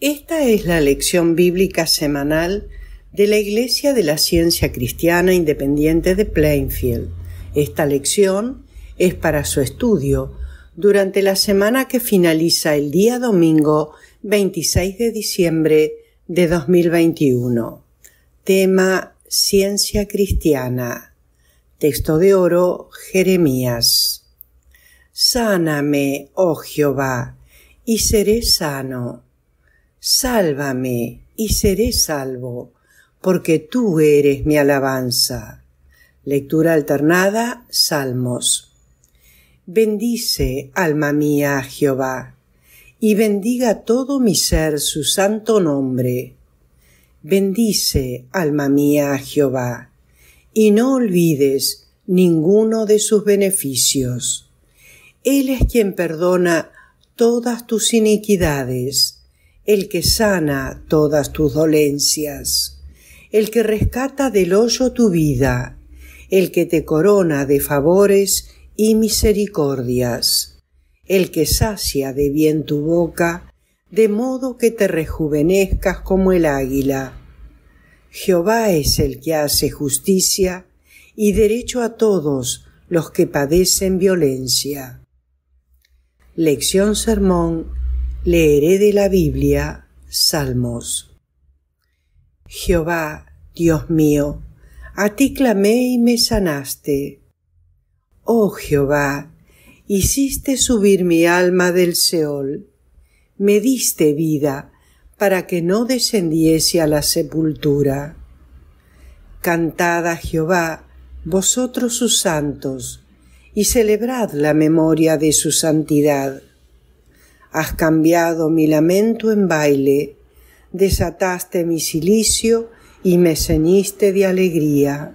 Esta es la lección bíblica semanal de la Iglesia de la Ciencia Cristiana Independiente de Plainfield. Esta lección es para su estudio durante la semana que finaliza el día domingo 26 de diciembre de 2021. Tema Ciencia Cristiana. Texto de oro Jeremías. Sáname, oh Jehová, y seré sano Sálvame y seré salvo, porque tú eres mi alabanza. Lectura alternada, Salmos. Bendice, alma mía, Jehová, y bendiga todo mi ser su santo nombre. Bendice, alma mía, Jehová, y no olvides ninguno de sus beneficios. Él es quien perdona todas tus iniquidades el que sana todas tus dolencias, el que rescata del hoyo tu vida, el que te corona de favores y misericordias, el que sacia de bien tu boca, de modo que te rejuvenezcas como el águila. Jehová es el que hace justicia y derecho a todos los que padecen violencia. Lección Sermón Leeré de la Biblia Salmos. Jehová, Dios mío, a ti clamé y me sanaste. Oh Jehová, hiciste subir mi alma del Seol, me diste vida para que no descendiese a la sepultura. Cantad a Jehová, vosotros sus santos, y celebrad la memoria de su santidad Has cambiado mi lamento en baile, desataste mi silicio y me ceñiste de alegría.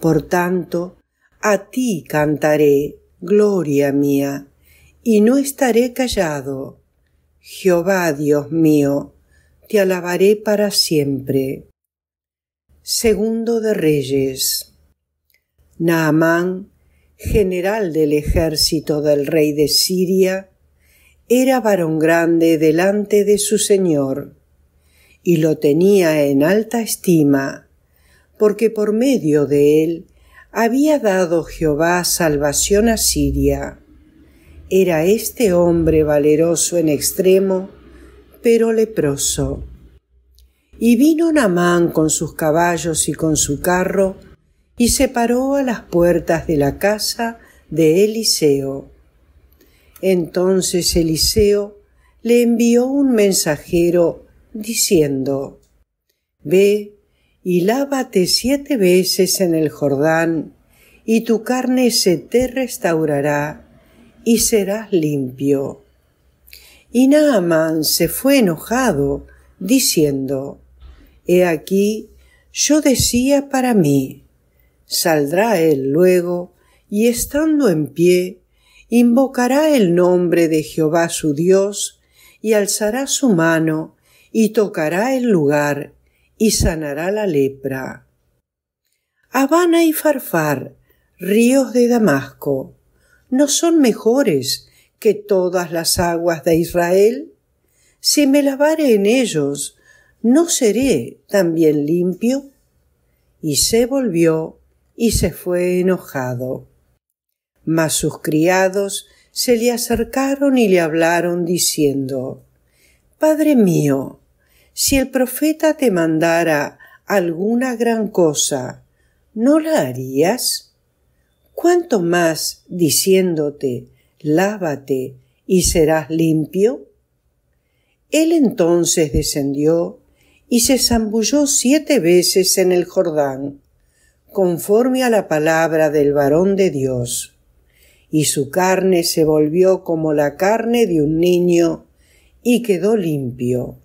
Por tanto, a ti cantaré, gloria mía, y no estaré callado. Jehová Dios mío, te alabaré para siempre. Segundo de Reyes. Naamán, general del ejército del rey de Siria, era varón grande delante de su Señor, y lo tenía en alta estima, porque por medio de él había dado Jehová salvación a Siria. Era este hombre valeroso en extremo, pero leproso. Y vino Namán con sus caballos y con su carro, y se paró a las puertas de la casa de Eliseo entonces Eliseo le envió un mensajero diciendo Ve y lávate siete veces en el Jordán, y tu carne se te restaurará, y serás limpio. Y Naaman se fue enojado, diciendo He aquí yo decía para mí Saldrá él luego, y estando en pie, invocará el nombre de Jehová su Dios, y alzará su mano, y tocará el lugar, y sanará la lepra. Habana y Farfar, ríos de Damasco, ¿no son mejores que todas las aguas de Israel? Si me lavare en ellos, ¿no seré también limpio? Y se volvió y se fue enojado. Mas sus criados se le acercaron y le hablaron diciendo Padre mío, si el profeta te mandara alguna gran cosa, ¿no la harías? ¿Cuánto más diciéndote lávate y serás limpio? Él entonces descendió y se zambulló siete veces en el Jordán, conforme a la palabra del varón de Dios y su carne se volvió como la carne de un niño, y quedó limpio.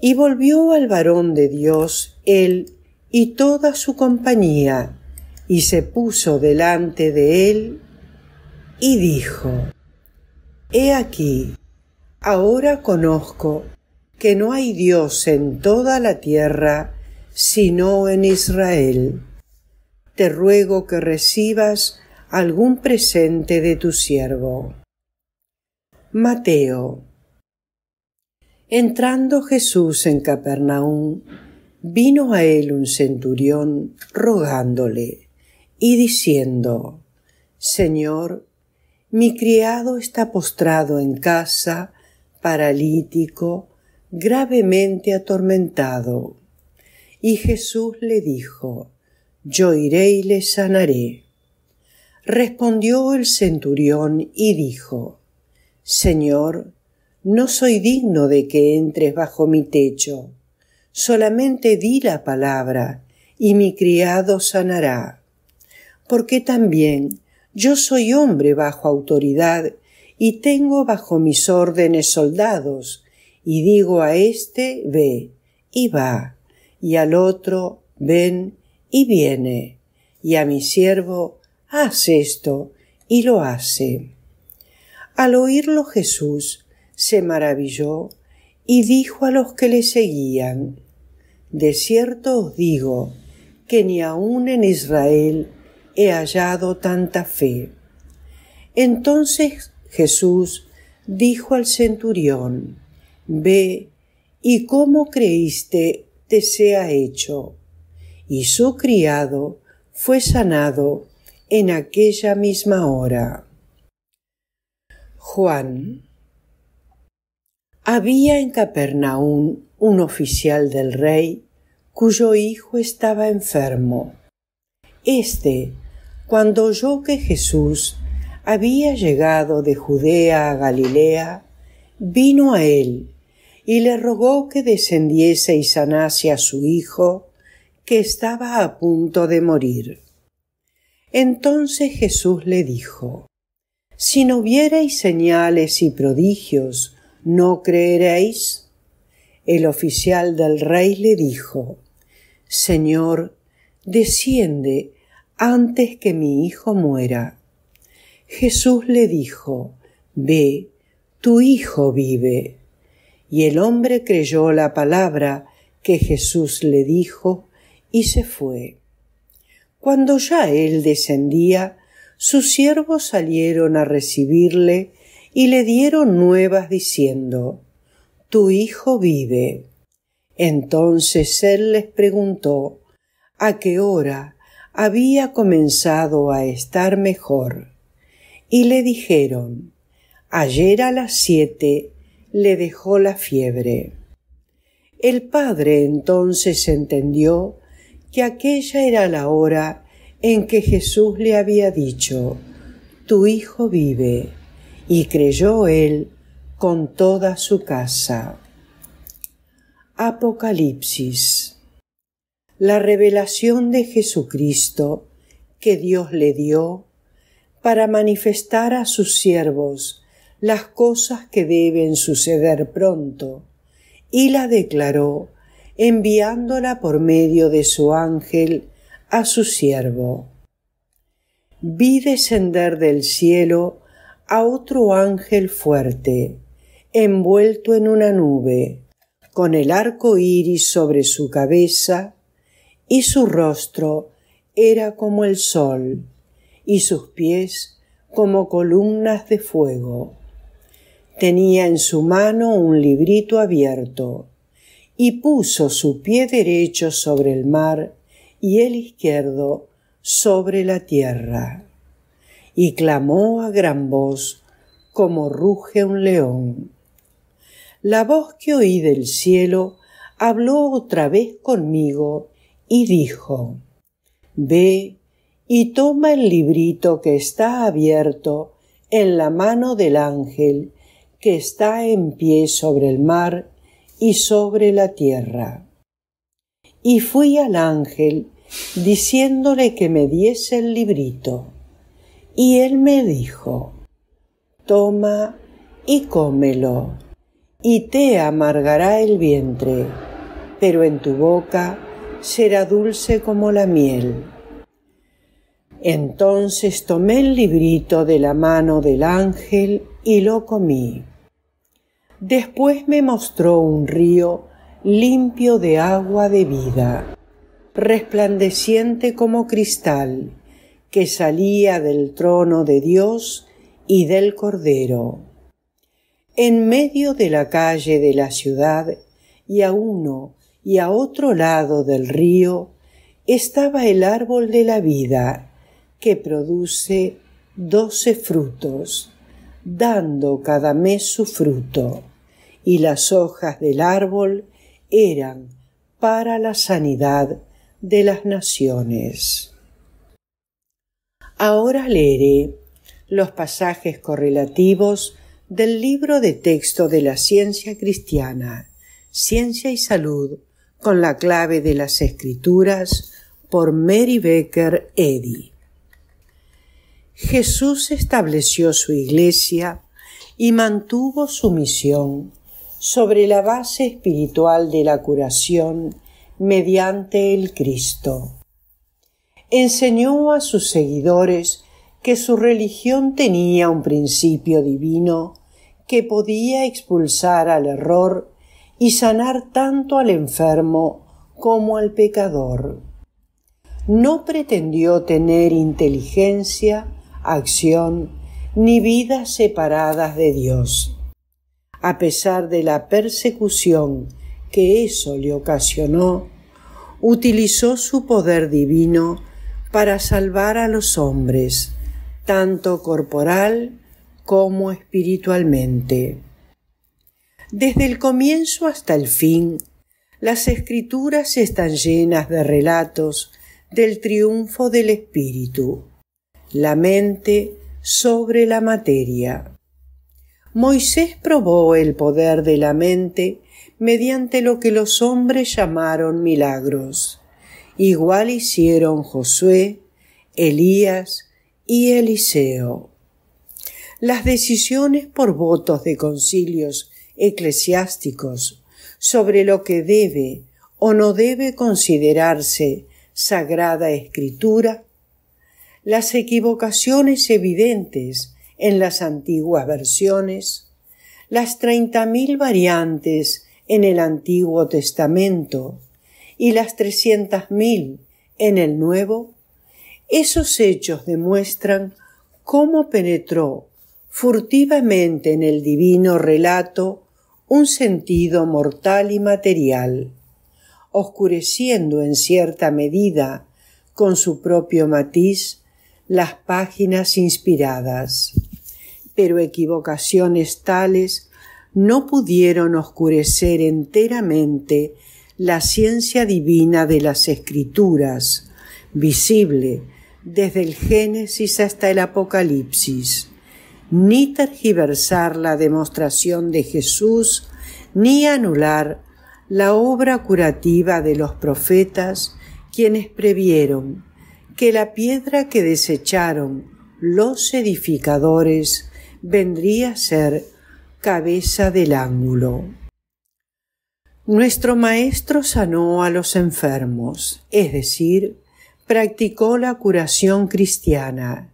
Y volvió al varón de Dios, él y toda su compañía, y se puso delante de él, y dijo, He aquí, ahora conozco que no hay Dios en toda la tierra, sino en Israel. Te ruego que recibas algún presente de tu siervo. Mateo. Entrando Jesús en Capernaum, vino a él un centurión rogándole y diciendo, Señor, mi criado está postrado en casa, paralítico, gravemente atormentado. Y Jesús le dijo, Yo iré y le sanaré. Respondió el centurión y dijo Señor, no soy digno de que entres bajo mi techo. Solamente di la palabra, y mi criado sanará. Porque también yo soy hombre bajo autoridad, y tengo bajo mis órdenes soldados, y digo a éste ve, y va, y al otro ven, y viene, y a mi siervo haz esto, y lo hace. Al oírlo Jesús se maravilló y dijo a los que le seguían, De cierto os digo que ni aun en Israel he hallado tanta fe. Entonces Jesús dijo al centurión, Ve y cómo creíste te sea hecho. Y su criado fue sanado en aquella misma hora. Juan Había en Capernaum un oficial del rey cuyo hijo estaba enfermo. Este, cuando oyó que Jesús había llegado de Judea a Galilea, vino a él y le rogó que descendiese y sanase a su hijo, que estaba a punto de morir. Entonces Jesús le dijo, Si no viereis señales y prodigios, ¿no creeréis? El oficial del rey le dijo, Señor, desciende antes que mi hijo muera. Jesús le dijo, Ve, tu hijo vive. Y el hombre creyó la palabra que Jesús le dijo y se fue. Cuando ya él descendía, sus siervos salieron a recibirle y le dieron nuevas diciendo, Tu hijo vive. Entonces él les preguntó, ¿a qué hora había comenzado a estar mejor? Y le dijeron, Ayer a las siete le dejó la fiebre. El padre entonces entendió que aquella era la hora en que Jesús le había dicho, Tu Hijo vive, y creyó él con toda su casa. Apocalipsis. La revelación de Jesucristo que Dios le dio para manifestar a sus siervos las cosas que deben suceder pronto, y la declaró enviándola por medio de su ángel a su siervo. Vi descender del cielo a otro ángel fuerte, envuelto en una nube, con el arco iris sobre su cabeza, y su rostro era como el sol, y sus pies como columnas de fuego. Tenía en su mano un librito abierto, y puso su pie derecho sobre el mar y el izquierdo sobre la tierra. Y clamó a gran voz como ruge un león. La voz que oí del cielo habló otra vez conmigo y dijo Ve y toma el librito que está abierto en la mano del ángel que está en pie sobre el mar y sobre la tierra. Y fui al ángel diciéndole que me diese el librito. Y él me dijo, Toma y cómelo, y te amargará el vientre, pero en tu boca será dulce como la miel. Entonces tomé el librito de la mano del ángel y lo comí Después me mostró un río limpio de agua de vida, resplandeciente como cristal, que salía del trono de Dios y del Cordero. En medio de la calle de la ciudad, y a uno y a otro lado del río, estaba el árbol de la vida, que produce doce frutos, dando cada mes su fruto y las hojas del árbol eran para la sanidad de las naciones. Ahora leeré los pasajes correlativos del libro de texto de la ciencia cristiana, Ciencia y Salud, con la clave de las escrituras por Mary Becker Eddy. Jesús estableció su iglesia y mantuvo su misión sobre la base espiritual de la curación mediante el Cristo. Enseñó a sus seguidores que su religión tenía un principio divino que podía expulsar al error y sanar tanto al enfermo como al pecador. No pretendió tener inteligencia, acción ni vidas separadas de Dios a pesar de la persecución que eso le ocasionó, utilizó su poder divino para salvar a los hombres, tanto corporal como espiritualmente. Desde el comienzo hasta el fin, las escrituras están llenas de relatos del triunfo del espíritu, la mente sobre la materia. Moisés probó el poder de la mente mediante lo que los hombres llamaron milagros. Igual hicieron Josué, Elías y Eliseo. Las decisiones por votos de concilios eclesiásticos sobre lo que debe o no debe considerarse sagrada escritura, las equivocaciones evidentes en las antiguas versiones, las treinta mil variantes en el Antiguo Testamento y las trescientas mil en el Nuevo, esos hechos demuestran cómo penetró furtivamente en el divino relato un sentido mortal y material, oscureciendo en cierta medida, con su propio matiz, las páginas inspiradas. Pero equivocaciones tales no pudieron oscurecer enteramente la ciencia divina de las escrituras, visible desde el Génesis hasta el Apocalipsis, ni tergiversar la demostración de Jesús, ni anular la obra curativa de los profetas, quienes previeron que la piedra que desecharon los edificadores vendría a ser cabeza del ángulo. Nuestro Maestro sanó a los enfermos, es decir, practicó la curación cristiana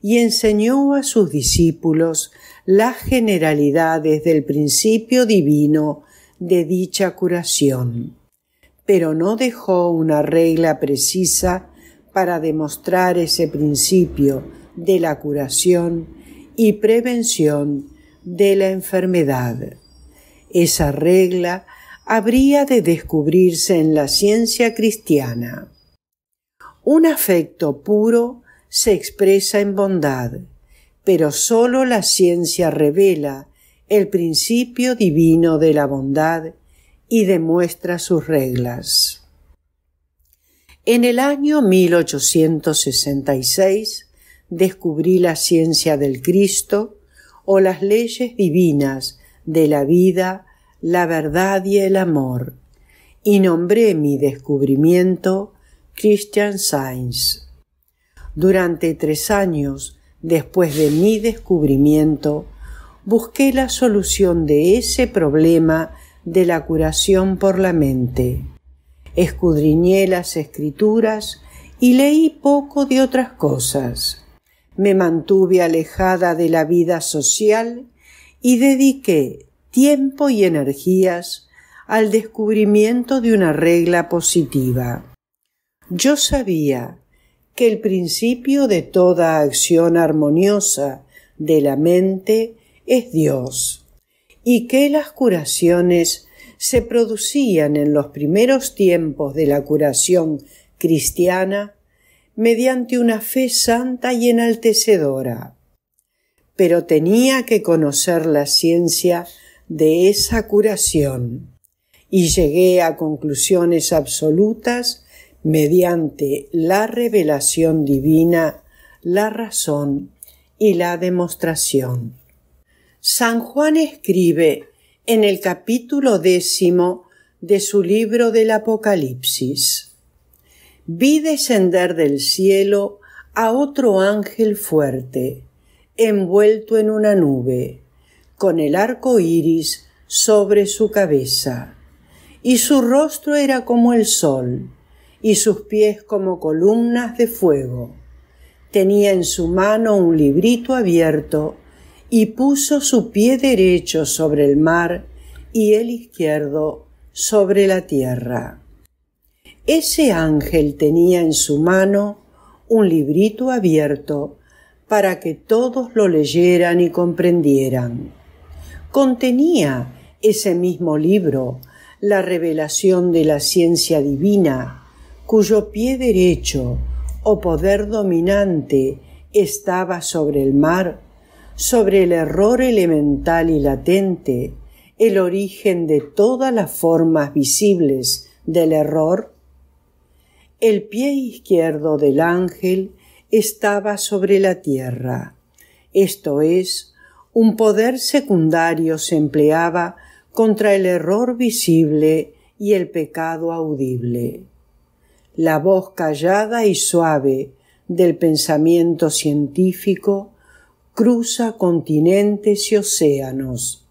y enseñó a sus discípulos las generalidades del principio divino de dicha curación, pero no dejó una regla precisa para demostrar ese principio de la curación y prevención de la enfermedad. Esa regla habría de descubrirse en la ciencia cristiana. Un afecto puro se expresa en bondad, pero sólo la ciencia revela el principio divino de la bondad y demuestra sus reglas. En el año 1866 descubrí la ciencia del Cristo o las leyes divinas de la vida, la verdad y el amor, y nombré mi descubrimiento Christian Science. Durante tres años después de mi descubrimiento, busqué la solución de ese problema de la curación por la mente escudriñé las escrituras y leí poco de otras cosas. Me mantuve alejada de la vida social y dediqué tiempo y energías al descubrimiento de una regla positiva. Yo sabía que el principio de toda acción armoniosa de la mente es Dios y que las curaciones se producían en los primeros tiempos de la curación cristiana mediante una fe santa y enaltecedora. Pero tenía que conocer la ciencia de esa curación y llegué a conclusiones absolutas mediante la revelación divina, la razón y la demostración. San Juan escribe en el capítulo décimo de su libro del Apocalipsis. Vi descender del cielo a otro ángel fuerte, envuelto en una nube, con el arco iris sobre su cabeza, y su rostro era como el sol, y sus pies como columnas de fuego. Tenía en su mano un librito abierto, y puso su pie derecho sobre el mar y el izquierdo sobre la tierra. Ese ángel tenía en su mano un librito abierto para que todos lo leyeran y comprendieran. Contenía ese mismo libro la revelación de la ciencia divina, cuyo pie derecho o poder dominante estaba sobre el mar sobre el error elemental y latente, el origen de todas las formas visibles del error, el pie izquierdo del ángel estaba sobre la tierra, esto es, un poder secundario se empleaba contra el error visible y el pecado audible. La voz callada y suave del pensamiento científico cruza continentes y océanos,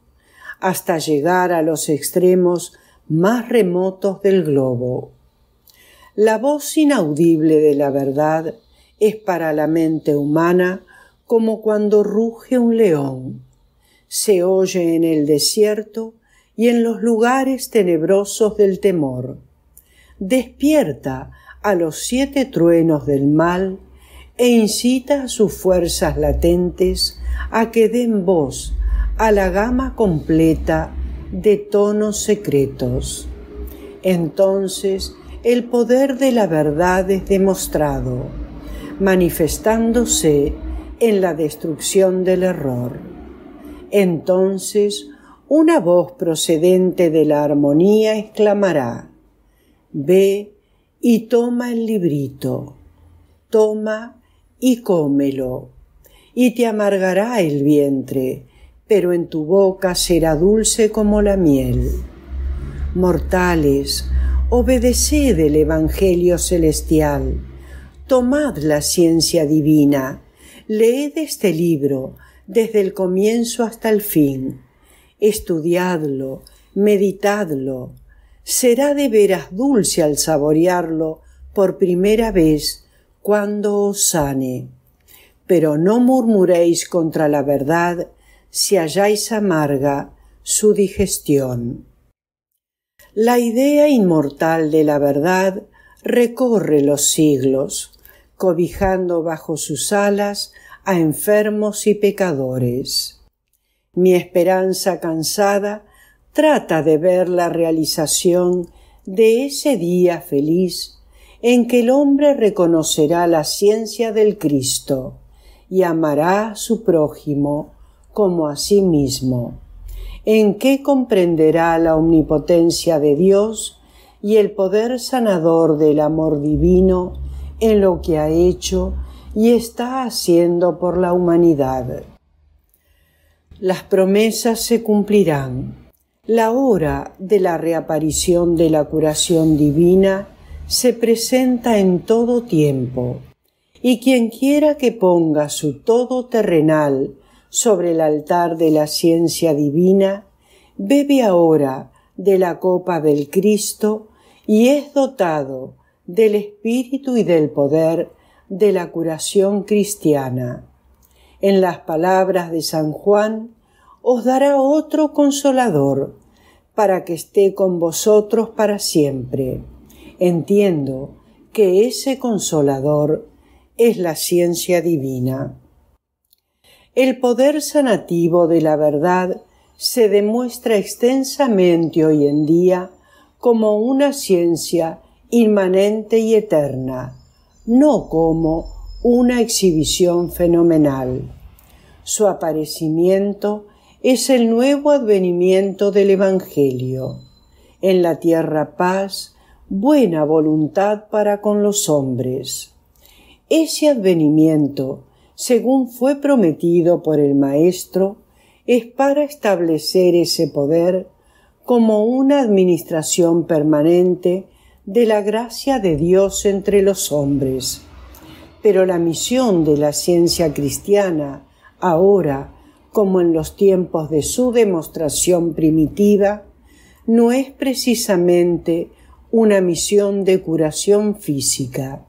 hasta llegar a los extremos más remotos del globo. La voz inaudible de la verdad es para la mente humana como cuando ruge un león. Se oye en el desierto y en los lugares tenebrosos del temor. Despierta a los siete truenos del mal e incita a sus fuerzas latentes a que den voz a la gama completa de tonos secretos. Entonces el poder de la verdad es demostrado, manifestándose en la destrucción del error. Entonces una voz procedente de la armonía exclamará, Ve y toma el librito, toma y cómelo, y te amargará el vientre, pero en tu boca será dulce como la miel. Mortales, obedeced el Evangelio celestial, tomad la ciencia divina, leed este libro desde el comienzo hasta el fin, estudiadlo, meditadlo, será de veras dulce al saborearlo por primera vez cuando os sane. Pero no murmuréis contra la verdad si halláis amarga su digestión. La idea inmortal de la verdad recorre los siglos, cobijando bajo sus alas a enfermos y pecadores. Mi esperanza cansada trata de ver la realización de ese día feliz en que el hombre reconocerá la ciencia del Cristo y amará a su prójimo como a sí mismo, en que comprenderá la omnipotencia de Dios y el poder sanador del amor divino en lo que ha hecho y está haciendo por la humanidad. Las promesas se cumplirán. La hora de la reaparición de la curación divina se presenta en todo tiempo, y quien quiera que ponga su todo terrenal sobre el altar de la ciencia divina, bebe ahora de la copa del Cristo y es dotado del espíritu y del poder de la curación cristiana. En las palabras de San Juan, os dará otro consolador, para que esté con vosotros para siempre entiendo que ese consolador es la ciencia divina. El poder sanativo de la verdad se demuestra extensamente hoy en día como una ciencia inmanente y eterna, no como una exhibición fenomenal. Su aparecimiento es el nuevo advenimiento del Evangelio. En la tierra paz, buena voluntad para con los hombres. Ese advenimiento, según fue prometido por el Maestro, es para establecer ese poder como una administración permanente de la gracia de Dios entre los hombres. Pero la misión de la ciencia cristiana, ahora como en los tiempos de su demostración primitiva, no es precisamente una misión de curación física.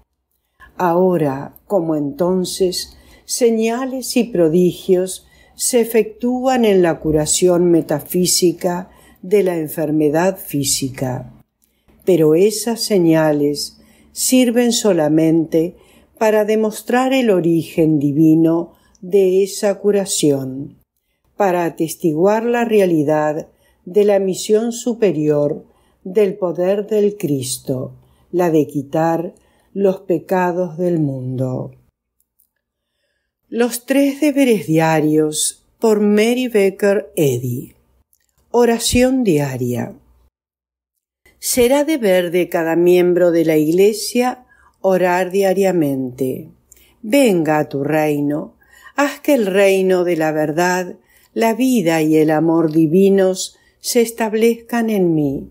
Ahora, como entonces, señales y prodigios se efectúan en la curación metafísica de la enfermedad física. Pero esas señales sirven solamente para demostrar el origen divino de esa curación, para atestiguar la realidad de la misión superior del poder del Cristo, la de quitar los pecados del mundo. Los tres deberes diarios por Mary Baker Eddy. Oración diaria. Será deber de cada miembro de la Iglesia orar diariamente. Venga a tu reino, haz que el reino de la verdad, la vida y el amor divinos se establezcan en mí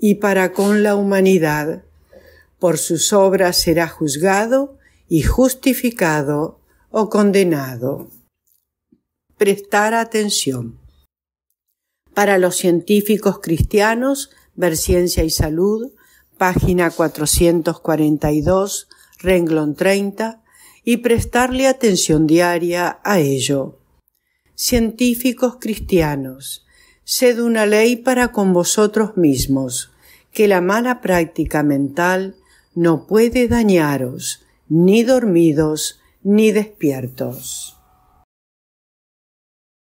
y para con la humanidad. Por sus obras será juzgado y justificado o condenado. Prestar atención. Para los científicos cristianos, Ver Ciencia y Salud, página 442, renglón 30, y prestarle atención diaria a ello. Científicos cristianos, sed una ley para con vosotros mismos que la mala práctica mental no puede dañaros, ni dormidos, ni despiertos.